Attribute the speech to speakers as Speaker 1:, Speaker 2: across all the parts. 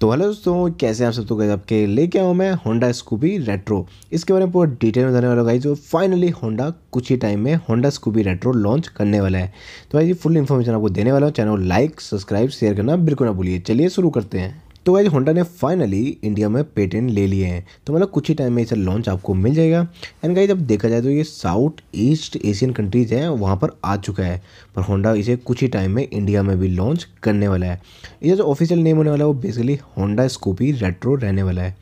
Speaker 1: तो हेलो दोस्तों कैसे हैं आप सब तो गजब आपके लेके आऊँ मैं होंडा स्कूबी रेट्रो इसके बारे में पूरा डिटेल में बताने वाला गाइज जो फाइनली होंडा कुछ ही टाइम में होंडा स्कूबी रेट्रो लॉन्च करने वाला है तो भाई फुल इन्फॉर्मेशन आपको देने वाला हूँ चैनल लाइक सब्सक्राइब शेयर करना बिल्कुल ना भूलिए चलिए शुरू करते हैं तो गाइज होंडा ने फाइनली इंडिया में पेटेंट ले लिए हैं तो मतलब कुछ ही टाइम में इसे लॉन्च आपको मिल जाएगा एंड गाइज अब देखा जाए तो ये साउथ ईस्ट एशियन कंट्रीज़ हैं वहाँ पर आ चुका है पर होंडा इसे कुछ ही टाइम में इंडिया में भी लॉन्च करने वाला है इसका जो ऑफिशियल नेम होने वाला है वो बेसिकली होंडा स्कूपी रेट्रो रहने वाला है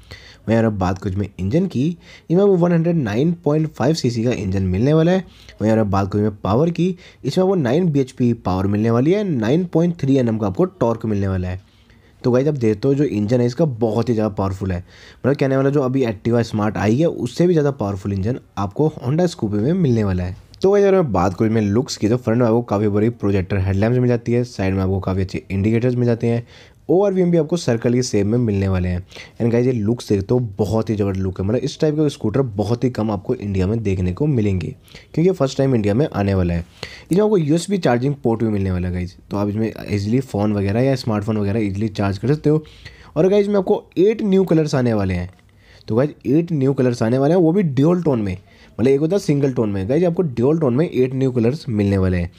Speaker 1: वहीं अगर बात कुछ में इंजन की इसमें वो 109.5 सीसी का इंजन मिलने वाला है वहीं अगर बात कुछ में पावर की इसमें वो 9 बीएचपी पावर मिलने वाली है 9.3 एनएम का आपको टॉर्क मिलने वाला है तो गाइज आप देखते हो जो इंजन है इसका बहुत ही ज़्यादा पावरफुल है मतलब कहने वाला जो अभी एक्टिवा स्मार्ट आई है उससे भी ज़्यादा पावरफुल इंजन आपको होंडा स्कूपी में मिलने वाला है तो वही अगर मैं बात करूँ मैं लुक्स की तो फ्रंट में आपको काफ़ी बड़ी प्रोजेक्टर हेडलैम्प्स मिल जाती है साइड में आपको काफ़ी अच्छे इंडिकेटर्स मिल जाते हैं एम भी आपको सर्कल के सेम में मिलने वाले हैं एंड गाइज ये लुक्स देखते हो बहुत ही जबरदस्त लुक है मतलब इस टाइप के स्कूटर बहुत ही कम आपको इंडिया में देखने को मिलेंगे क्योंकि फर्स्ट टाइम इंडिया में आने वाला है इसमें आपको यू चार्जिंग पोर्ट भी मिलने वाला है गाइज तो आप इसमें ईजिली फ़ोन वगैरह या स्मार्टफोन वगैरह ईजिली चार्ज कर सकते हो और गाइज में आपको एट न्यू कलर्स आने वाले हैं तो गाइज एट न्यू कलर्स आने वाले हैं वो भी ड्यूअल टोन में मतलब एक होता है सिंगल टोन में गाइज आपको ड्यूअल टोन में एट न्यू कलर्स मिलने वाले हैं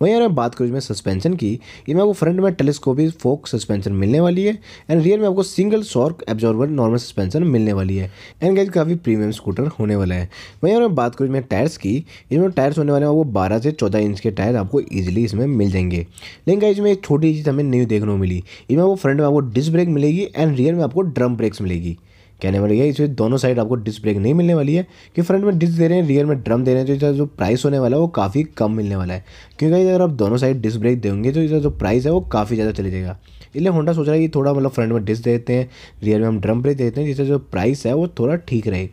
Speaker 1: वहीं अगर मैं बात करूँ इसमें सस्पेंशन की इनमें आपको फ्रंट में टेलीस्कोपी फोक सस्पेंशन मिलने वाली है एंड रियर में आपको single shock absorber normal suspension मिलने वाली है एंड गैज काफ़ी प्रीमियम स्कूटर होने वाला है वहीं अगर बात करूँ इसमें टायर्स की इसमें टायर्स होने वाले हैं वो बारह से चौदह इंच के टायर आपको ईजिली इसमें मिल जाएंगे लेकिन गाइज में एक छोटी चीज़ हमें नहीं देखने को मिली इनमें आपको फ्रंट में आपको डिस्क ब्रेक मिलेगी एंड रियर में आपको ड्रम ब्रेक्स मिलेगी कहने वाली है इसमें दोनों साइड आपको डिस्क ब्रेक नहीं मिलने वाली है कि फ्रंट में डिस्क दे रहे हैं रियर में ड्रम दे रहे हैं तो इसका जो प्राइस होने वाला है वो काफ़ी कम मिलने वाला है क्योंकि अगर आप दोनों साइड डिस्क ब्रेक देंगे तो इसका जो प्राइस है वो काफ़ी ज़्यादा चले जाएगा इसलिए होंडा सोच रहा है कि थोड़ा मतलब फ्रंट में डिस्क देते हैं रियर में हम ड्रम ब्रेक देते हैं जिससे जो प्राइस है वो थोड़ा ठीक रहे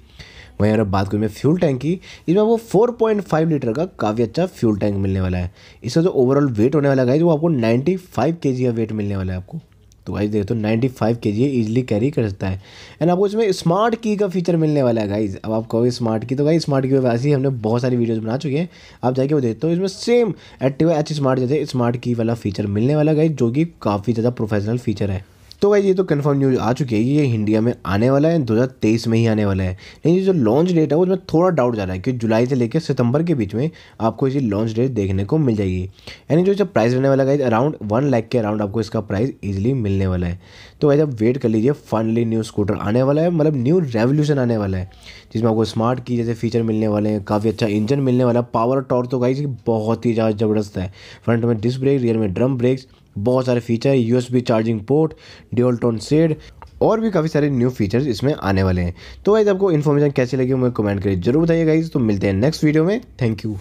Speaker 1: वहीं अगर बात करें मैं फ्यूल टैंक की इसमें आपको 4.5 लीटर का काफ़ी अच्छा फ्यूल टैंक मिलने वाला है इसका जो ओवरऑल वेट होने वाला है वो आपको 95 केजी का वेट मिलने वाला है आपको तो गाइज देखो तो 95 फाइव के जी ईजिली कैरी कर सकता है एंड आपको इसमें स्मार्ट की का फीचर मिलने वाला है गाइज अब आप कहो स्मार्ट की तो गाइज स्मार्ट की वैसे ही हमने बहुत सारी वीडियोस बना चुके हैं आप जाके वो देखते हो इसमें सेम एक्टिव एच स्मार्ट जैसे स्मार्ट की वाला फीचर मिलने वाला गाइज जो कि काफ़ी ज़्यादा प्रोफेशनल फीचर है तो भाई ये तो कंफर्म न्यूज़ आ चुकी है ये इंडिया में आने वाला है दो में ही आने वाला है लेकिन जो लॉन्च डेट है उसमें थोड़ा डाउट जा रहा है कि जुलाई से लेकर सितंबर के बीच में आपको इसी लॉन्च डेट देखने को मिल जाएगी यानी जो इसका प्राइस रहने वाला है अराउंड वन लाख के अराउंड आपको इसका प्राइस ईजिली मिलने वाला है तो भाई जब वेट कर लीजिए फाइनली न्यू स्कूटर आने वाला है मतलब न्यू रेवोल्यूशन आने वाला है जिसमें आपको स्मार्ट की जैसे फीचर मिलने वाले हैं काफ़ी अच्छा इंजन मिलने वाला पावर टॉर्च तो गाई बहुत ही ज़्यादा ज़बरदस्त है फ्रंट में डिस्क ब्रेक रियर में ड्रम ब्रेक्स बहुत सारे feature U charging port dual tone shade और भी काफ़ी सारे न्यू फीचर्स इसमें आने वाले हैं तो गाइज आपको इन्फॉर्मेशन कैसी लगी मुझे कमेंट करिए जरूर बताइए गाइज तो मिलते हैं नेक्स्ट वीडियो में थैंक यू